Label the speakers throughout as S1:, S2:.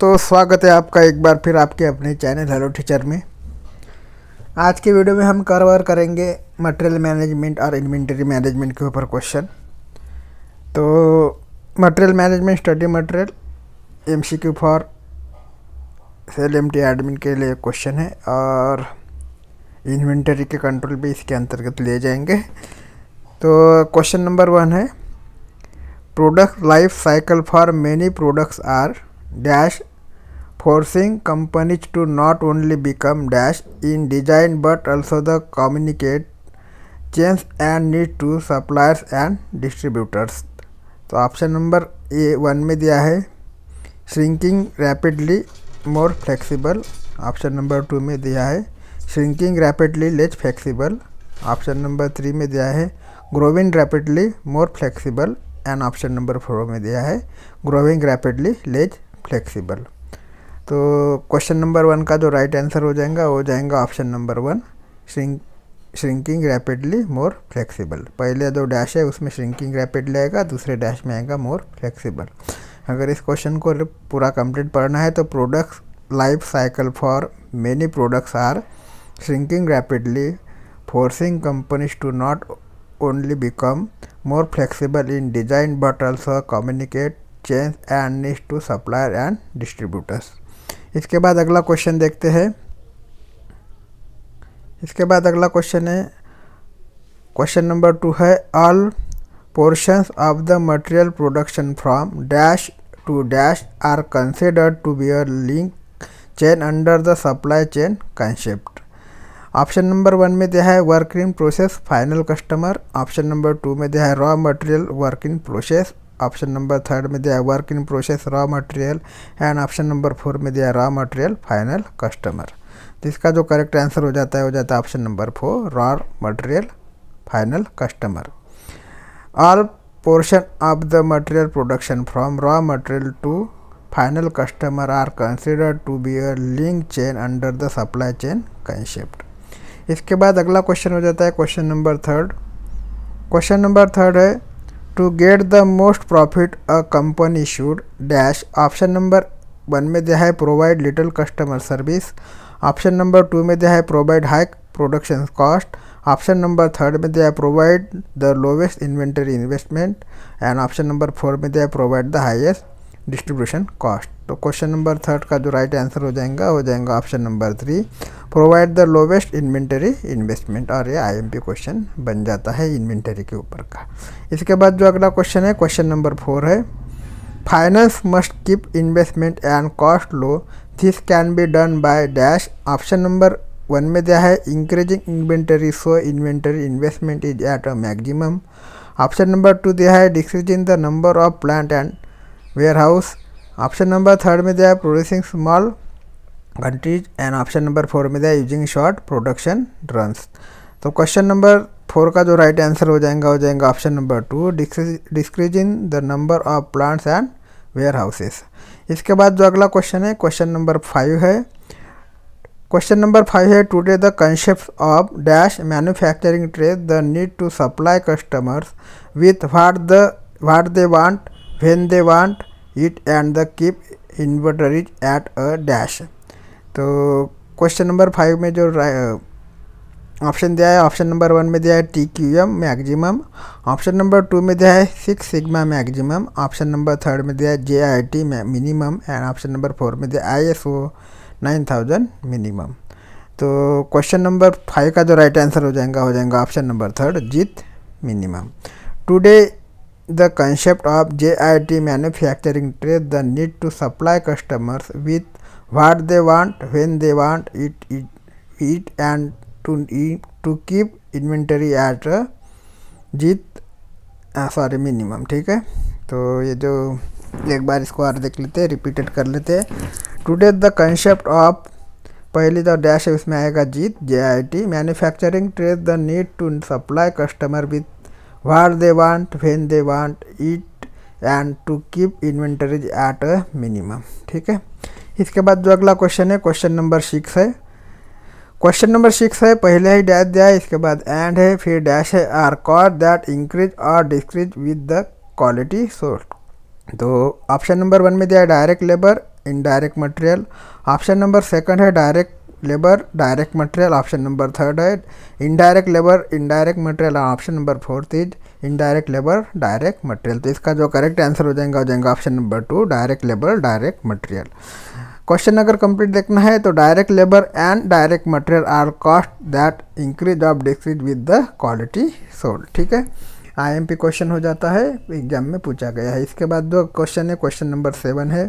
S1: तो स्वागत है आपका एक बार फिर आपके अपने चैनल हेलो टीचर में आज के वीडियो में हम कवर करेंगे मटेरियल मैनेजमेंट और इन्वेंटरी मैनेजमेंट के ऊपर क्वेश्चन तो material management study material M C Q for SAIL M T admin के लिए क्वेश्चन है और इन्वेंटरी के कंट्रोल भी इसके अंतर्गत लिए जाएंगे तो क्वेश्चन नंबर वन है product life cycle for many products are dash forcing companies to not only become dash in design but also the communicate change and need to suppliers and distributors तो option number A one में दिया है shrinking rapidly more flexible option number two में दिया है shrinking rapidly less flexible option number three में दिया है growing rapidly more flexible and option number four में दिया है ग्रोविंग रैपिडली लेस फ्लेक्सिबल तो क्वेश्चन नंबर वन का जो राइट आंसर हो जाएगा वो जाएगा option number one shrink shrinking rapidly more flexible पहले जो डैश है उसमें श्रिंकिंग रैपिडली आएगा दूसरे डैश में आएगा मोर फ्लेक्सिबल अगर इस क्वेश्चन को पूरा कंप्लीट पढ़ना है तो products life cycle for many products are shrinking rapidly forcing companies to not only become more flexible in design but also communicate change and needs to supplier and distributors इसके बाद अगला question देखते हैं इसके बाद अगला क्वेश्चन है question number two है all portion of the material production from dash to dash are considered to be a link chain under the supply chain concept option number one में दिया है work in process final customer option number two में दिया है raw material work in process option number third में दिया है work in process raw material and option number four में दिया है रॉ मटेरियल फाइनल कस्टमर तो इसका जो करेक्ट आंसर हो जाता है वो जाता है option number four raw material final customer all portion of the material production from raw material to final customer are considered to be a link chain under the supply chain concept इसके बाद अगला question हो जाता है question number third question number third है to get the most profit a company should dash option number 1 may they have provide little customer service option number 2 may they have provide high production cost option number 3 may they have provide the lowest inventory investment and option number 4 may they have provide the highest distribution cost तो question number third का जो right answer हो जाएगा हो जाएगा option number three provide the lowest inventory investment और ये IMP question बन जाता है इन्वेंटरी के ऊपर का इसके बाद जो अगला क्वेश्चन है क्वेश्चन नंबर फोर है finance must keep investment and cost low this can be done by dash option number one में दिया है increasing inventory so inventory investment is at a maximum option number two दिया है decreasing the number of plant and warehouse option number third में दिया producing small countries and option number four में दिया using short production ड्रंस तो question number four का जो right answer हो जाएगा हो जाएगा option number two decreasing the number of plants and warehouses इसके बाद जो अगला क्वेश्चन है क्वेश्चन नंबर फाइव है क्वेश्चन नंबर फाइव है today the concept of dash manufacturing trade the need to supply customers with what the what they want when they want it and the keep इज at a dash तो question number five में जो option दिया है option number one में दिया है T Q M maximum option number two में दिया है six sigma maximum option number third में दिया है J I T minimum and option number four में दिया I S O nine thousand minimum तो क्वेश्चन नंबर फाइव का जो राइट आंसर हो जाएगा हो जाएगा option number third JIT minimum today The concept of JIT manufacturing trade the need to supply customers with what they want, when they want it, it, it and to, it, to keep inventory at JIT sorry minimum ठीक है तो ये जो एक बार इसको और देख लेते हैं रिपीटेड कर लेते हैं टुडे द कंसेप्ट ऑफ पहले जो डैश है उसमें आएगा JIT J I T manufacturing trace the need to supply customer with what they want when they want it and to keep inventories at a minimum ठीक है इसके बाद जो अगला क्वेश्चन है क्वेश्चन नंबर सिक्स है क्वेश्चन नंबर सिक्स है पहले ही डैश दिया है इसके बाद एंड है फिर डैश है आर कॉर दैट इंक्रीज और decrease with the quality sold तो ऑप्शन नंबर वन में दिया है direct labour indirect material option number second है direct labour direct material option number third है indirect labour indirect material option number fourth is indirect labour direct material तो इसका जो correct answer हो जाएगा हो जाएगा option number two direct labour direct material question अगर कंप्लीट देखना है तो direct labour and direct material are cost that increase of decrease with the quality sold ठीक है आईएमपी क्वेश्चन हो जाता है एग्जाम में पूछा गया है इसके बाद दो क्वेश्चन है क्वेश्चन नंबर सेवन है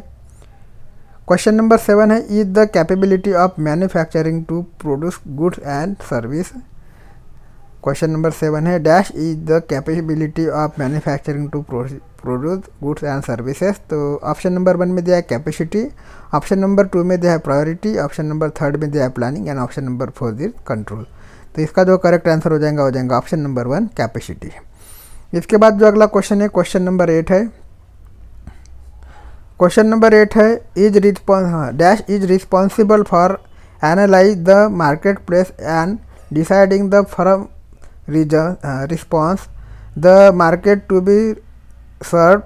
S1: क्वेश्चन नंबर सेवन है is the capability of manufacturing to produce goods and service question number seven है dash is the capability of manufacturing to produce goods and services तो option number one में दिया है capacity option number two में दिया है priority option number third में दिया है planning and option number four these control तो इसका जो करेक्ट आंसर हो जाएगा हो जाएगा ऑप्शन नंबर वन कैपेसिटी इसके बाद जो अगला क्वेश्चन है क्वेश्चन नंबर एट है Question number 8 is, responsible for analyze the marketplace and deciding the firm response the market to be served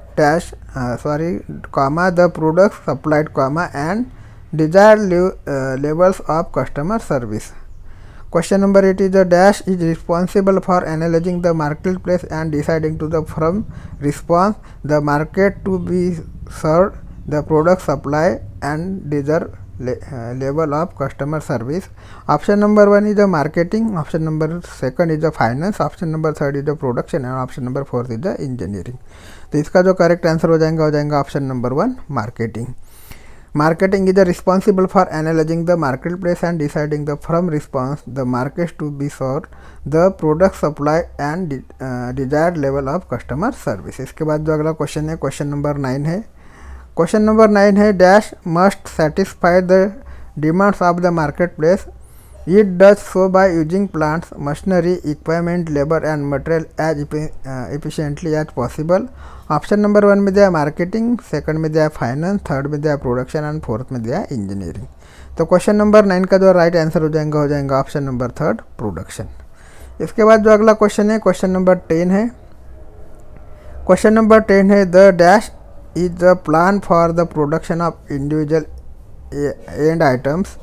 S1: sorry the products supplied and desired uh, levels of customer service Question number 8 is the dash is responsible for analyzing the marketplace and deciding to the from response the market to be served, the product supply and desire uh, level of customer service. Option number 1 is the marketing, option number 2nd is the finance, option number 3rd is the production and option number four is the engineering. तो इसका जो correct answer हो जाएगा हो जाएगा option number one marketing Marketing is responsible for analyzing the marketplace and deciding the firm response, the markets to be served, the product supply and de, uh, desired level of customer service. इसके बाद जो अगला question है question number nine है question number nine है dash must satisfy the demands of the market place it does so by using plants machinery equipment labour and material as efficiently as possible option number one में दिया marketing second में दिया finance third में दिया production and fourth में दिया engineering तो question number nine का जो राइट आंसर हो जाएगा हो जाएगा ऑप्शन नंबर थर्ड प्रोडक्शन इसके बाद जो अगला क्वेश्चन है क्वेश्चन नंबर टेन है क्वेश्चन नंबर टेन है the dash is the plan for the production of individual end items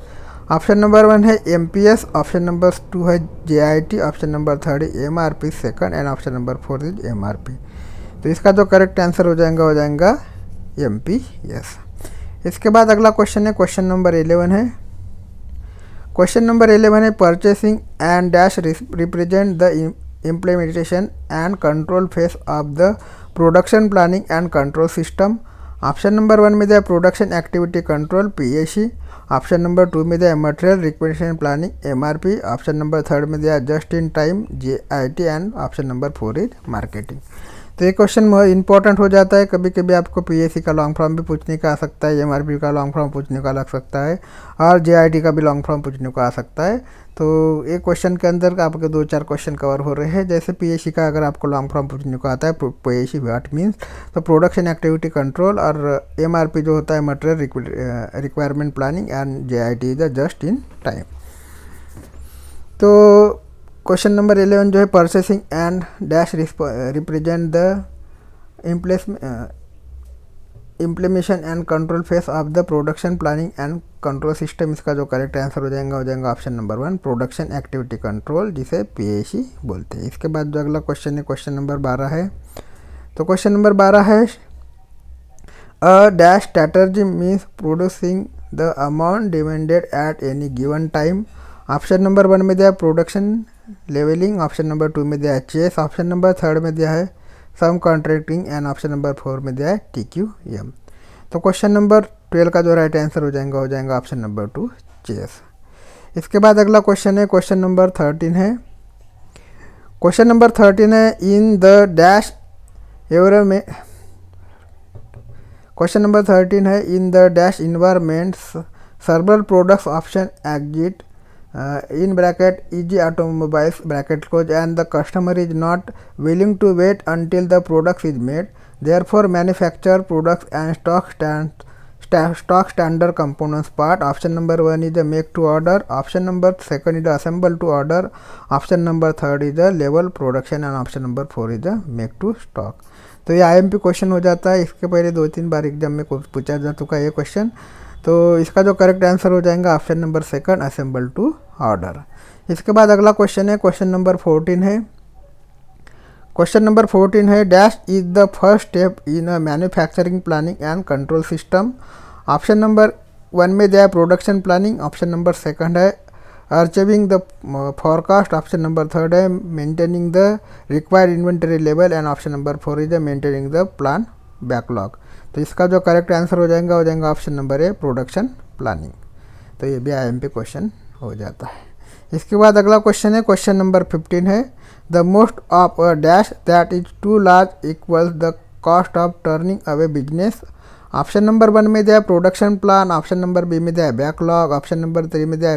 S1: option number one है M P S option number two है J I T option number third M R P second and option number fourth is M R P तो इसका जो correct answer हो जाएगा हो जाएगा M P S इसके बाद अगला क्वेश्चन है क्वेश्चन नंबर एलेवन है क्वेश्चन नंबर एलेवन है purchasing and dash represent the implementation and control phase of the production planning and control system option number one में दिया production activity control P option number two में दिया material requisition planning M option number third में दिया just in time J and option number four is marketing तो ये question important हो जाता है कभी कभी आपको पीएससी का लॉन्ग फॉर्म भी पूछने का आ सकता है एम का लॉन्ग फॉर्म पूछने का लग सकता है और जे का भी लॉन्ग फॉर्म पूछने को आ सकता है तो एक क्वेश्चन के अंदर आपके दो चार क्वेश्चन कवर हो रहे हैं जैसे पी का अगर आपको लॉन्ग फॉर्म पूछने को आता है पीएससी व्हाट मीन्स तो प्रोडक्शन एक्टिविटी कंट्रोल और एम जो होता है material requirement planning and J I T is the just in time तो क्वेश्चन नंबर एलेवन जो है purchasing and dash represent the इम्प्लेस implementation and control phase of the production planning and control system इसका जो correct answer हो जाएगा हो जाएगा option number one production activity control जिसे पी बोलते हैं इसके बाद जो अगला क्वेश्चन है क्वेश्चन नंबर बारह है तो क्वेश्चन नंबर बारह है a dash strategy means producing the amount demanded at any given time option number one में दिया है production levelling option number two में दिया है चेस ऑप्शन नंबर थर्ड में दिया है subcontracting and option number four में दिया है टी क्यू एम तो क्वेश्चन नंबर ट्वेल्व का जो राइट आंसर हो जाएगा हो जाएगा ऑप्शन नंबर टू चेस इसके बाद अगला क्वेश्चन है क्वेश्चन नंबर थर्टीन है क्वेश्चन नंबर थर्टीन है इन द डैश एवर में क्वेश्चन नंबर थर्टीन है in the dash environments several products option exit uh, in bracket EG automobiles bracket close and the customer is not willing to wait until the product is made therefore manufacture products and stock stand st stock standard components part option number 1 is the make to order option number 2 is the assemble to order option number 3 is the level production and option number 4 is the make to stock तो ये IMP question हो जाता है इसके पहले दो तीन बार exam में पूछा जा चुका है ये क्वेश्चन तो इसका जो करेक्ट आंसर हो जाएगा option number second assemble to order इसके बाद अगला क्वेश्चन है क्वेश्चन नंबर फोर्टीन है क्वेश्चन नंबर फोर्टीन है dash is the first step in a manufacturing planning and control system option number one में दिया है production planning option number second है achieving the forecast option number third है maintaining the required inventory level and option number four is the maintaining the plan backlog तो इसका जो correct answer हो जाएगा हो जाएगा option number A production planning तो ये भी आईएमपी क्वेश्चन हो जाता है इसके बाद अगला क्वेश्चन है क्वेश्चन नंबर फिफ्टीन है the most of a dash that is too large equals the cost of turning away business option number one में दिया production plan option number B में दिया बैकलॉग ऑप्शन नंबर थ्री में दिया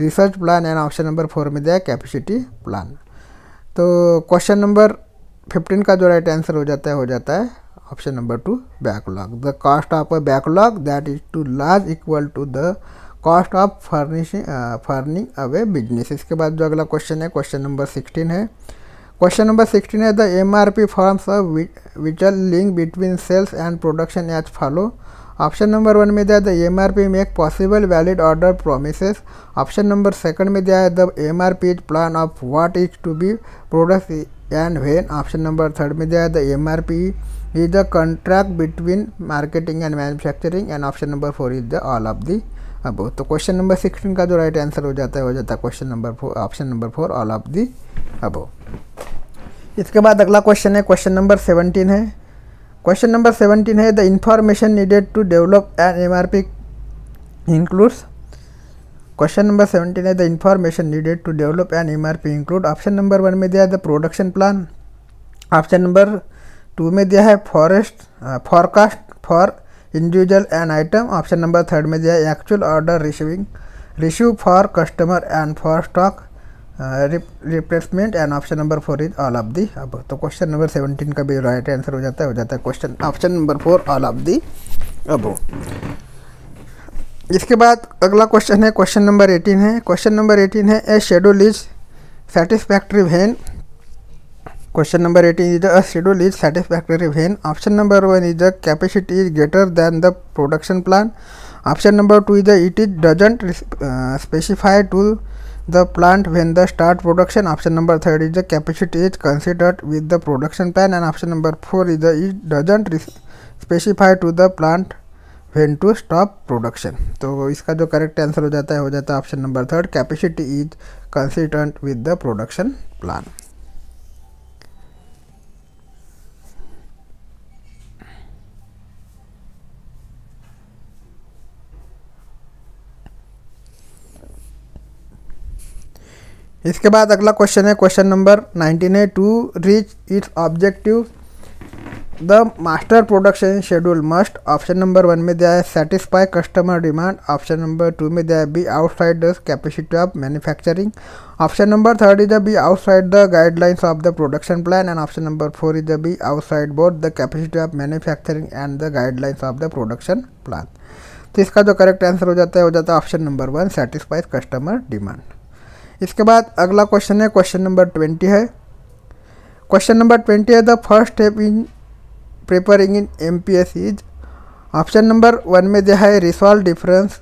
S1: research plan and option number four में दिया capacity plan तो question number fifteen का जो राइट आंसर हो जाता है हो जाता है option number two backlog the cost of a backlog that is too large equal to the cost of furnishing turning away business इसके बाद जो अगला क्वेश्चन है क्वेश्चन नंबर सिक्सटीन है क्वेश्चन नंबर सिक्सटीन है the M R P forms of which are link between sales and production as follow option number one में दिया the M R P make possible valid order promises option number second में दिया है the M R P is plan of what is to be product and when option number third में दिया है the M R P is the contract between marketing and manufacturing and option number four is the all of the above तो question number sixteen का जो right answer हो जाता है हो जाता है question number four option number four all of the above इसके बाद अगला question है question number सेवनटीन है question number सेवनटीन है the information needed to develop an MRP includes question number seventeen है the information needed to develop an M R P include option number one में दिया है the production plan option number two में दिया है forest forecast for individual end item option number third में दिया है actual order receiving receive for customer and for stock replacement and option number four is all of the अब तो question number seventeen का भी राइट आंसर हो जाता है हो जाता है question option number four all of the अब इसके बाद अगला क्वेश्चन है क्वेश्चन नंबर एटीन है क्वेश्चन नंबर एटीन है a schedule is satisfactory when question number eighteen is a schedule is satisfactory when option number one is the capacity is greater than the production plan option number two is the it is doesn't specify to the plant when the start production option number third is the capacity is considered with the production plan and option number four is the it doesn't specify to the plant when to stop production तो इसका जो correct answer हो जाता है हो जाता है option number third capacity is considered with the production plan इसके बाद अगला क्वेश्चन है क्वेश्चन नंबर नाइनटीन है to reach its objective the master production schedule must option number one में दिया है satisfy customer demand option number two में दिया है be outside the capacity of manufacturing option number third is the be outside the guidelines of the production plan and option number four is the be outside board the capacity of manufacturing and the guidelines of the production plan तो इसका जो correct answer हो जाता है वो जाता है option number one satisfies customer demand इसके बाद अगला क्वेश्चन है क्वेश्चन नंबर ट्वेंटी है क्वेश्चन नंबर ट्वेंटी है the first step in preparing an M P S is option number one में दिया है resolve difference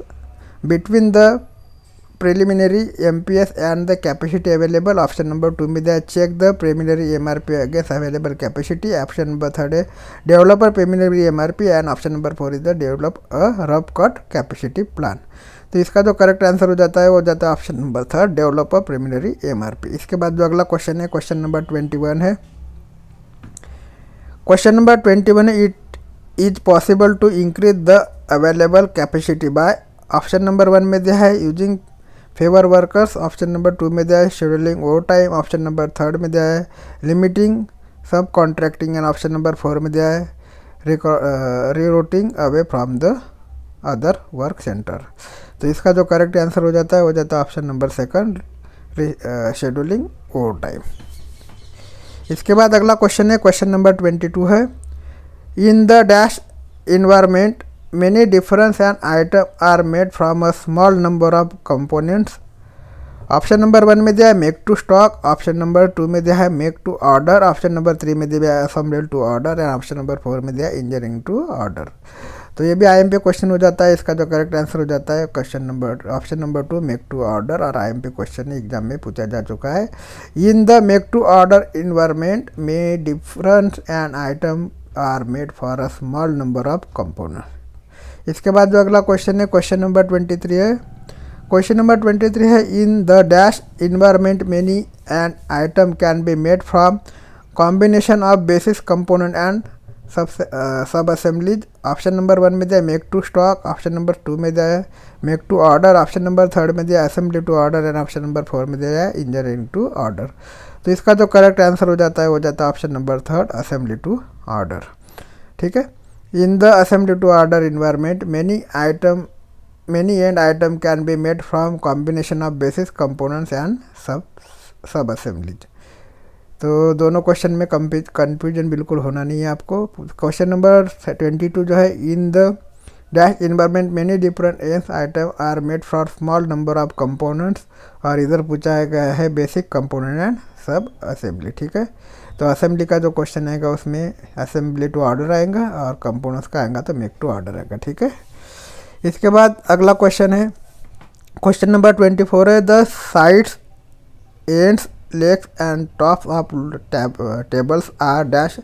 S1: between the preliminary MPS and the capacity available. Option number two में that check the preliminary MRP against available capacity. Option number third है develop a preliminary MRP and option number four is the develop a rough cut capacity plan. तो इसका जो correct answer हो जाता है वो जाता है option number third develop a preliminary MRP इसके बाद जो अगला क्वेश्चन है क्वेश्चन नंबर ट्वेंटी वन है question number twenty one it is possible to increase the available capacity by option number one में दिया है using fewer workers option number two में दिया है scheduling overtime option number third में दिया है limiting subcontracting and option number four में दिया है रिरोटिंग away from the other work centre तो इसका जो करेक्ट आंसर हो जाता है वो जाता है option number second scheduling overtime इसके बाद अगला क्वेश्चन है क्वेश्चन नंबर ट्वेंटी टू है in the dash environment many difference and item are made from a small number of components option number one में दिया है make to stock option number two में दिया है make to order option number three में दिया है assemble to order and option number four में दिया है इंजीनियरिंग टू ऑर्डर तो ये भी आई क्वेश्चन हो जाता है इसका जो करेक्ट आंसर हो जाता है question number option number two make to order और आई क्वेश्चन एग्जाम में पूछा जा चुका है in the make to order environment में difference end item are made for a small number of component इसके बाद जो अगला क्वेश्चन है क्वेश्चन नंबर ट्वेंटी थ्री है क्वेश्चन नंबर ट्वेंटी थ्री है in the dash environment many end item can be made from combination of basis component and sub sub assemblies option number one में दिया make to stock option number two में दिया है make to order option number third में दिया assembly to order and option number four में दिया है इंजीनियरिंग टू ऑर्डर तो इसका जो करेक्ट आंसर हो जाता है वो जाता है option number third assembly to order ठीक है In the assembly to order environment, many item many end item can be made from combination of basis components and sub sub assemblies. तो दोनों क्वेश्चन में कन्फ्यूजन बिल्कुल होना नहीं है आपको क्वेश्चन नंबर ट्वेंटी टू जो है in the dash environment many different ends item are made for small number of components और इधर पूछा गया है basic component and sub assembly ठीक है तो असेंबली का जो क्वेश्चन आएगा उसमें असेंबली टू ऑर्डर आएगा और कंपोनेंट्स का आएगा तो मेक टू ऑर्डर आएगा ठीक है इसके बाद अगला क्वेश्चन है क्वेश्चन नंबर ट्वेंटी फोर है the sides ends legs and top of tables are dash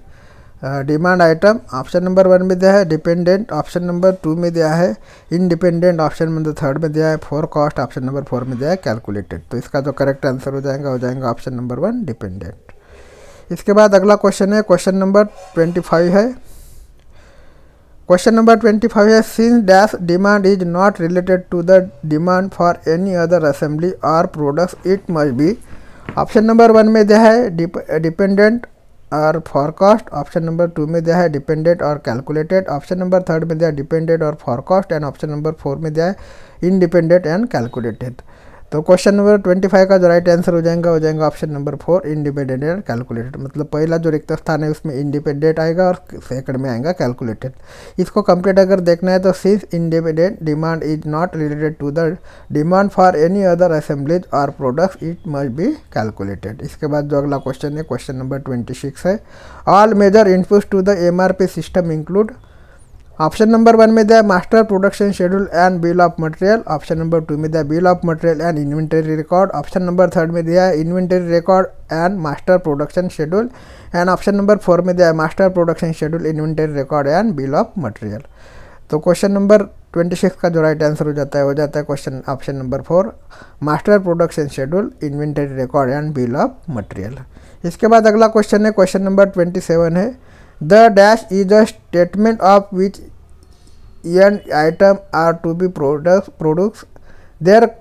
S1: demand item option number one में दिया है डिपेंडेंट ऑप्शन नंबर टू में दिया है इनडिपेंडेंट ऑप्शन नंबर थर्ड में दिया है forecast option number four में दिया है कैलकुलेटेड तो इसका जो करेक्ट आंसर हो जाएगा हो जाएगा ऑप्शन नंबर वन डिपेंडेंट इसके बाद अगला क्वेश्चन है क्वेश्चन नंबर ट्वेंटी फाइव है क्वेश्चन नंबर ट्वेंटी फाइव है since dash demand is not related to the demand for any other assembly और products it must be option number one में दिया है डिपेंडेंट और फॉरकास्ट ऑप्शन नंबर टू में दिया है डिपेंडेंट और कैलकुलेटेड ऑप्शन नंबर थर्ड में दिया है डिपेंडेंट और forecast and option number four में दिया है इनडिपेंडेंट एंड कैलकुलेटेड तो क्वेश्चन नंबर ट्वेंटी फाइव का जो राइट आंसर हो जाएगा हो जाएगा option number four independent and calculated मतलब पहला जो रिक्त स्थान है उसमें इंडिपेंडेंट आएगा और सेकंड में आएगा कैलकुलेटेड इसको कंप्लीट अगर देखना है तो since independent demand is not related to the demand for any other assemblies और products it must be calculated इसके बाद जो अगला क्वेश्चन है क्वेश्चन नंबर ट्वेंटी सिक्स है all major inputs to the M system include option number one में दिया master production schedule and bill of material option number two में दिया bill of material and inventory record option number third में दिया है inventory record and master production schedule and option number four में दिया है master production schedule inventory record and bill of material तो question number twenty six का जो right answer हो जाता है हो जाता है question option number four master production schedule inventory record and bill of material इसके बाद अगला क्वेश्चन है क्वेश्चन नंबर ट्वेंटी सेवन है The dash is a statement of which an item are to be produced, products their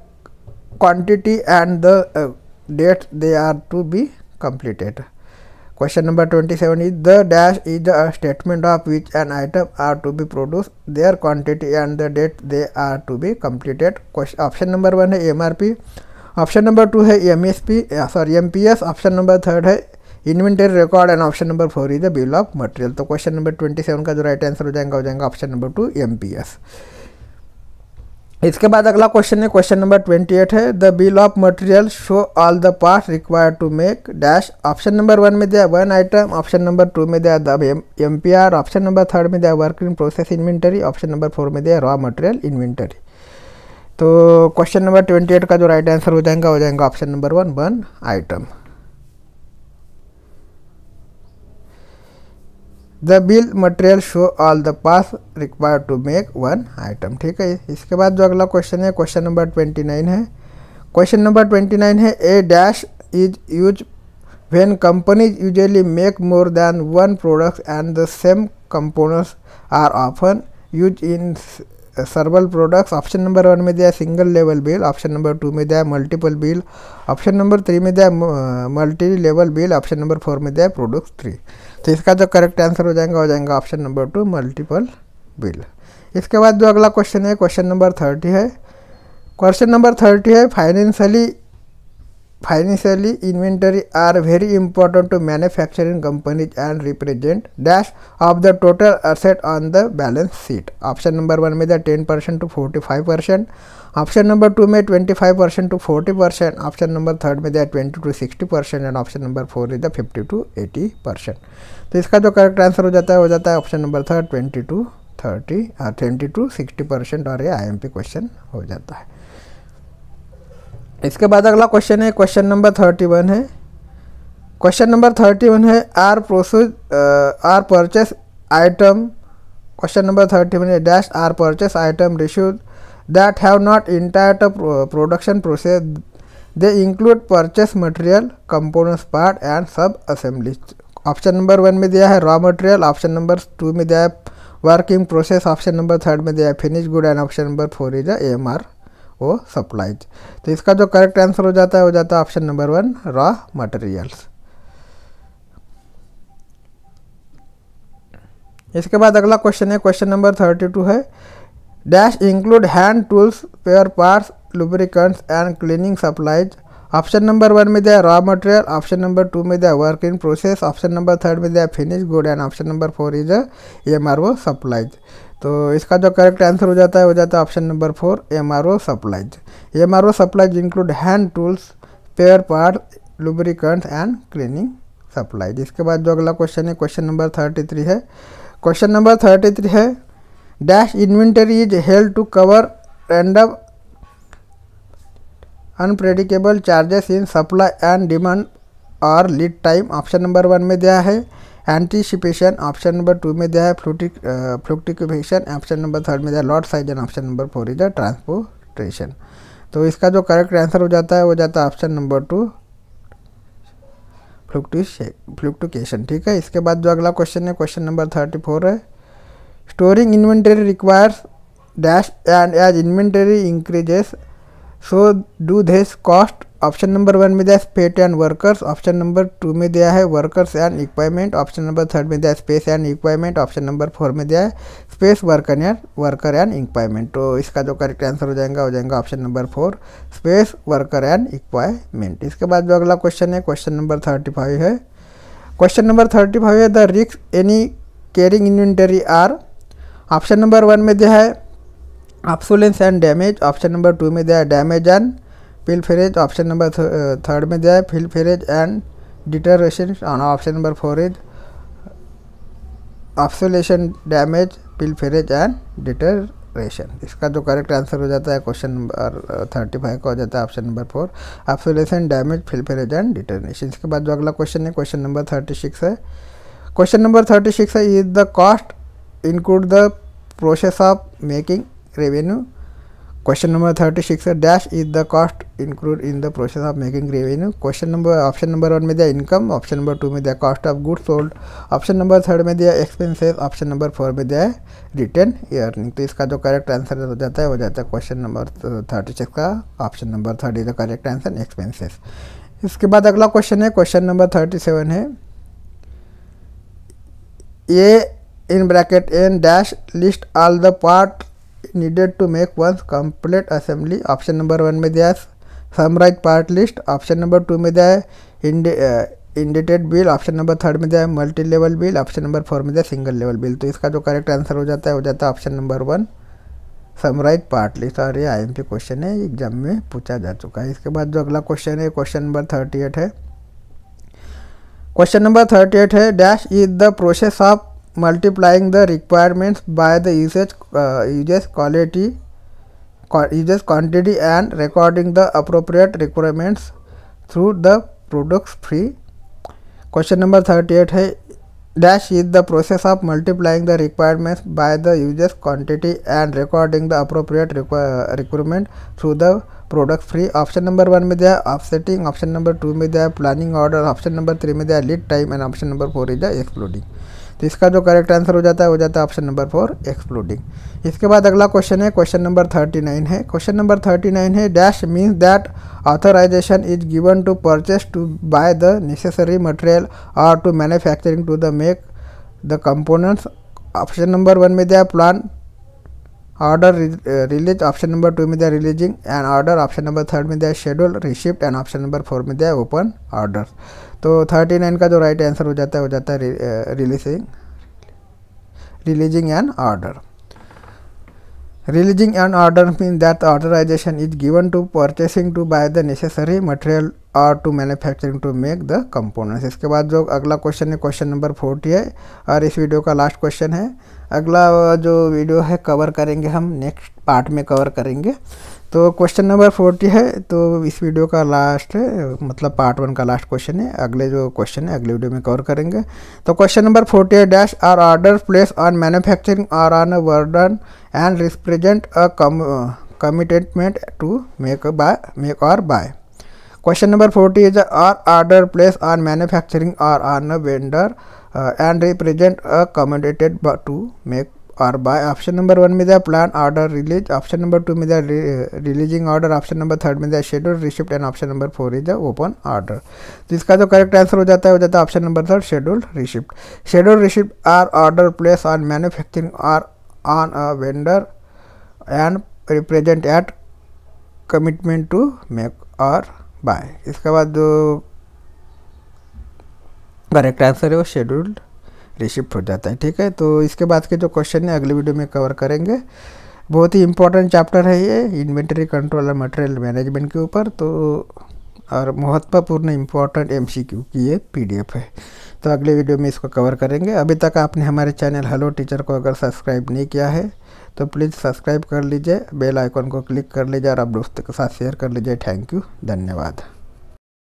S1: quantity and the uh, date they are to be completed. Question number 27 is the dash is a statement of which an item are to be produced, their quantity and the date they are to be completed. Question, option number 1 is MRP. Option number two is MSP. M S P sorry M P inventory record and option number four is the bill of material तो question number twenty seven का जो right answer हो जाएगा हो जाएगा option number two M P S इसके बाद अगला क्वेश्चन है क्वेश्चन नंबर ट्वेंटी एट है the bill of material show all the part required to make dash option number one में दिया one item option number two में दिया the M P R option number third में दिया work in process inventory option number four में दिया raw material inventory तो question number twenty eight का जो राइट आंसर हो जाएगा हो जाएगा option number one one item the bill material show all the parts required to make one item ठीक है इसके बाद जो अगला क्वेश्चन है क्वेश्चन नंबर ट्वेंटी नाइन है क्वेश्चन नंबर ट्वेंटी नाइन है a dash is use when companies usually make more than one product and the same components are often use in several products option number one में दिया single level bill option number two में दिया multiple bill option number three में दिया multi level bill option number four में दिया product three तो इसका जो करेक्ट आंसर हो जाएगा हो जाएगा option number two multiple bill इसके बाद जो अगला क्वेश्चन है क्वेश्चन नंबर थर्टी है क्वेश्चन नंबर थर्टी है financially financially inventory are very important to manufacturing companies and represent dash of the total asset on the balance sheet option number 1 में था 10% to 45% option number two में 25 percent to 40 percent option number third में दिया 20 to 60 percent and option number four is the 50 to 80 percent तो इसका जो correct answer हो जाता है हो जाता है option number third 20 to 30 twenty to 60 percent और ये आईएमपी क्वेश्चन हो जाता है इसके बाद अगला क्वेश्चन है क्वेश्चन नंबर थर्टी वन है क्वेश्चन नंबर थर्टी वन है are process are purchase item question number thirty one है dash are purchase item reissues that have not entire production process they include purchase material components part and sub sub option number one में दिया है raw material option number two में दिया है working process option number third में दिया है finish good and option number four is M R O supplies तो इसका जो करेक्ट आंसर हो जाता है वो जाता है option number one raw materials इसके बाद अगला क्वेश्चन है क्वेश्चन नंबर थर्टी टू है dash include hand tools pair parts lubricants and cleaning supplies option number one में दिया raw material option number two में दिया work in process option number third में दिया finish good and option number four is M R O supplies तो इसका जो correct answer हो जाता है वो जाता है option number four M R O supplies M R O supplies include hand tools pair part lubricants and cleaning supplies इसके बाद जो अगला क्वेश्चन है क्वेश्चन नंबर थर्टी थ्री है क्वेश्चन नंबर थर्टी थ्री है dash inventory is held to cover random unpredictable charges in supply and demand or lead time option number one में दिया है एंटीसिपेशन ऑप्शन नंबर टू में दिया है फ्लूटिक fluctuation option number third में दिया lot size and option number four is transportation तो इसका जो करेक्ट आंसर हो जाता है वो जाता है ऑप्शन नंबर टू फ्लूक्टिकेशन ठीक है इसके बाद जो अगला क्वेश्चन है क्वेश्चन नंबर थर्टी फोर है storing inventory requires dash and as inventory increases so do this cost option number one में दिया space and workers option number two में दिया है workers and equipment option number third में दिया है space and equipment option number four में दिया है space work and worker and equipment तो इसका जो करेक्ट आंसर हो जाएगा हो जाएगा option number four space worker and equipment इसके बाद जो अगला क्वेश्चन है क्वेश्चन नंबर थर्टी फाइव है क्वेश्चन नंबर थर्टी फाइव है the risks any carrying inventory are option number one में दिया है obsolescence and damage option number two में दिया है damage and pilferage option number third में दिया है pilferage and deterioration option number four is obsolescence damage pilferage and deterioration इसका जो करेक्ट आंसर हो जाता है क्वेश्चन नंबर थर्टी फाइव का हो जाता है option number four obsolescence damage pilferage and deterioration इसके बाद जो अगला क्वेश्चन है क्वेश्चन नंबर थर्टी सिक्स है क्वेश्चन नंबर थर्टी सिक्स है is the cost include the process of making revenue question number thirty six dash is the cost include in the process of making revenue question number option number one में दिया income option number two में दिया cost of goods sold option number third में दिया expenses option number four में दिया return yearning तो इसका जो करेक्ट आंसर हो जाता है वो जाता है क्वेश्चन नंबर थर्टी सिक्स का option number third is the correct answer expenses इसके बाद अगला क्वेश्चन है क्वेश्चन नंबर थर्टी सेवन है a in bracket N dash list all the part needed to make one's complete assembly option number one में दिया है summarize part list option number two में दिया है indented bill option number third में दिया है multi level bill option number four में दिया सिंगल लेवल बिल तो इसका जो करेक्ट आंसर हो जाता है वो जाता है option number one summarize part list और ये आई क्वेश्चन है एग्जाम में पूछा जा चुका है इसके बाद जो अगला क्वेश्चन है क्वेश्चन नंबर थर्टी एट है क्वेश्चन नंबर थर्टी एट है dash is the process of multiplying the requirements by the usage uh, usage quality usage quantity and recording the appropriate requirements through the products free question number 38 है dash is the process of multiplying the requirements by the usage quantity and recording the appropriate uh, requirement through the product free. Option number one. में the offsetting. Option number two. Two में the planning order. Option number three. में the lead time. And option number four. Is the exploding. तो इसका जो correct answer हो जाता है वो जाता है ऑप्शन नंबर फोर एक्सप्लोडिंग इसके बाद अगला क्वेश्चन है क्वेश्चन नंबर थर्टी नाइन है क्वेश्चन नंबर थर्टी नाइन है dash means that authorization is given to purchase to buy the necessary material or to manufacturing to the make the components option number one में दिया plan order release option number two में दिया releasing and order option number third में दिया schedule receipt and option number four में दिया open order तो thirty nine का जो राइट आंसर हो जाता है हो जाता है releasing releasing an order releasing an order mean that authorization is given to purchasing to buy the necessary material or to manufacturing to make the components इसके बाद जो अगला क्वेश्चन है क्वेश्चन नंबर फोर्टी है और इस वीडियो का last question है अगला uh, जो वीडियो है कवर करेंगे हम नेक्स्ट पार्ट में कवर करेंगे तो क्वेश्चन नंबर फोर्टी है तो इस वीडियो का लास्ट मतलब पार्ट वन का लास्ट क्वेश्चन है अगले जो क्वेश्चन है अगले वीडियो में कवर करेंगे तो क्वेश्चन नंबर फोर्टी है dash are order place on manufacturing or on वर्डन and represent a commitment to make buy make or buy question number forty is are order place on manufacturing or on vendor and represent a committed to make are buy. Option number one में the plan order release. Option number two में the re, releasing order. Option number third में the schedule reshipped and option number four is the open order. तो इसका जो correct answer हो जाता है हो जाता है option number third schedule receipt schedule receipt are order place on manufacturing are on a vendor and represent at commitment to make or buy इसके बाद जो करेक्ट आंसर है वो शेड्यूल्ड रिसिप्ट हो जाता है ठीक है तो इसके बाद के जो क्वेश्चन है अगले वीडियो में कवर करेंगे बहुत ही इंपॉर्टेंट चैप्टर है ये इन्वेंटरी कंट्रोल और मटेरियल मैनेजमेंट के ऊपर तो और महत्वपूर्ण इम्पॉर्टेंट एम सी क्यू की ये पी डी एफ है तो अगले वीडियो में इसको कवर करेंगे अभी तक आपने हमारे चैनल हेलो टीचर को अगर सब्सक्राइब नहीं किया है तो प्लीज़ सब्सक्राइब कर लीजिए बेल आइकॉन को क्लिक कर लीजिए और आप दोस्तों के साथ शेयर कर लीजिए थैंक यू धन्यवाद